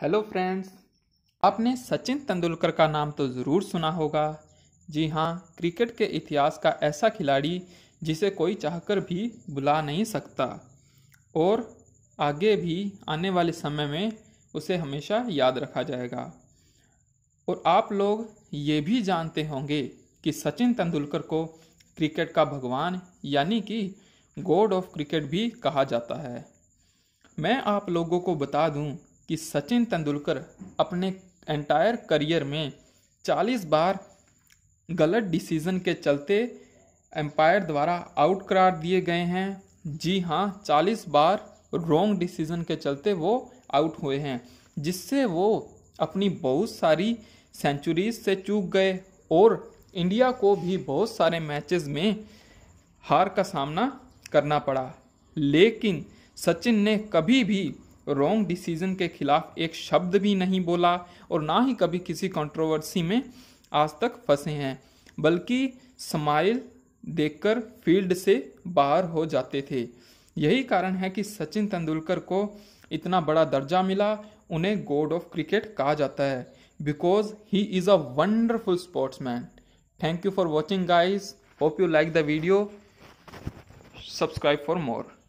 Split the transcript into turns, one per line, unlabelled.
hello friends आपने सचिन तेंदुलकर का नाम तो ज़रूर सुना होगा जी हाँ क्रिकेट के इतिहास का ऐसा खिलाड़ी जिसे कोई चाहकर भी बुला नहीं सकता और आगे भी आने वाले समय में उसे हमेशा याद रखा जाएगा और आप लोग ये भी जानते होंगे कि सचिन तेंदुलकर को क्रिकेट का भगवान यानी कि गॉड ऑफ क्रिकेट भी कहा जाता है मैं आप लोगों को बता दूं कि सचिन तेंदुलकर अपने एंटायर करियर में 40 बार गलत डिसीजन के चलते एम्पायर द्वारा आउट करार दिए गए हैं जी हाँ 40 बार रॉन्ग डिसीजन के चलते वो आउट हुए हैं जिससे वो अपनी बहुत सारी सेंचुरीज से चूक गए और इंडिया को भी बहुत सारे मैचेस में हार का सामना करना पड़ा लेकिन सचिन ने कभी भी रॉन्ग डिसीजन के खिलाफ एक शब्द भी नहीं बोला और ना ही कभी किसी कंट्रोवर्सी में आज तक फंसे हैं बल्कि स्माइल देखकर फील्ड से बाहर हो जाते थे यही कारण है कि सचिन तेंदुलकर को इतना बड़ा दर्जा मिला उन्हें गॉड ऑफ क्रिकेट कहा जाता है because he is a wonderful sportsman thank you for watching guys hope you like the video subscribe for more